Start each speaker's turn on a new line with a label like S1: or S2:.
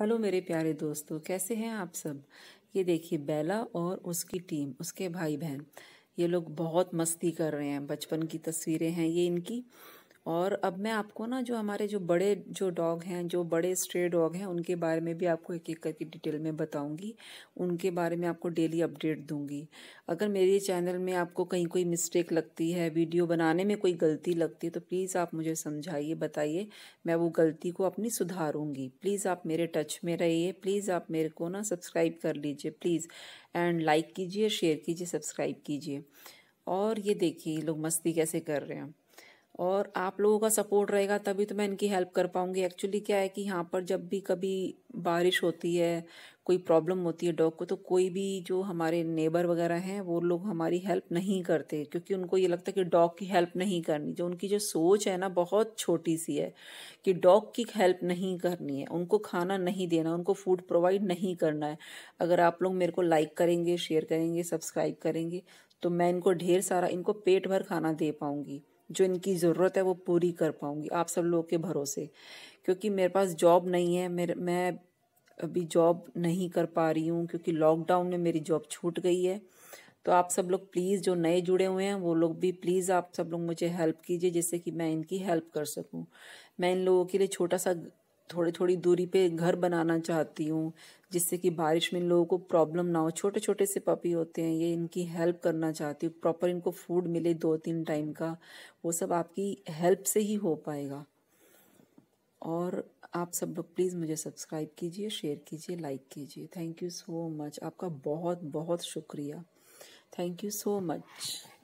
S1: hello मेरे प्यारे दोस्तों कैसे हैं आप सब ये देखिए बेला और उसकी टीम उसके भाई बहन ये लोग बहुत मस्ती कर रहे हैं बचपन की तस्वीरें हैं ये इनकी और अब मैं आपको ना जो हमारे जो बड़े जो डॉग हैं जो बड़े स्ट्रे डॉग हैं उनके बारे में भी आपको एक एक करके डिटेल में बताऊंगी उनके बारे में आपको डेली अपडेट दूंगी अगर मेरे चैनल में आपको कहीं कोई मिस्टेक लगती है वीडियो बनाने में कोई गलती लगती है तो प्लीज़ आप मुझे समझाइए बताइए मैं वो गलती को अपनी सुधारूँगी प्लीज़ आप मेरे टच में रहिए प्लीज़ आप मेरे को ना सब्सक्राइब कर लीजिए प्लीज़ एंड लाइक कीजिए शेयर कीजिए सब्सक्राइब कीजिए और ये देखिए लोग मस्ती कैसे कर रहे हैं और आप लोगों का सपोर्ट रहेगा तभी तो मैं इनकी हेल्प कर पाऊंगी एक्चुअली क्या है कि यहाँ पर जब भी कभी बारिश होती है कोई प्रॉब्लम होती है डॉग को तो कोई भी जो हमारे नेबर वगैरह हैं वो लोग हमारी हेल्प नहीं करते क्योंकि उनको ये लगता है कि डॉग की हेल्प नहीं करनी जो उनकी जो सोच है ना बहुत छोटी सी है कि डॉग की हेल्प नहीं करनी है उनको खाना नहीं देना उनको फूड प्रोवाइड नहीं करना है अगर आप लोग मेरे को लाइक करेंगे शेयर करेंगे सब्सक्राइब करेंगे तो मैं इनको ढेर सारा इनको पेट भर खाना दे पाऊँगी जो इनकी ज़रूरत है वो पूरी कर पाऊँगी आप सब लोगों के भरोसे क्योंकि मेरे पास जॉब नहीं है मेरे मैं अभी जॉब नहीं कर पा रही हूँ क्योंकि लॉकडाउन में मेरी जॉब छूट गई है तो आप सब लोग प्लीज़ जो नए जुड़े हुए हैं वो लोग भी प्लीज़ आप सब लोग मुझे हेल्प कीजिए जिससे कि मैं इनकी हेल्प कर सकूँ मैं इन लोगों के लिए छोटा सा थोड़ी थोड़ी दूरी पे घर बनाना चाहती हूँ जिससे कि बारिश में लोगों को प्रॉब्लम ना हो छोटे छोटे से पपी होते हैं ये इनकी हेल्प करना चाहती हूँ प्रॉपर इनको फूड मिले दो तीन टाइम का वो सब आपकी हेल्प से ही हो पाएगा और आप सब लोग प्लीज़ मुझे सब्सक्राइब कीजिए शेयर कीजिए लाइक कीजिए थैंक यू सो मच आपका बहुत बहुत शुक्रिया थैंक यू सो मच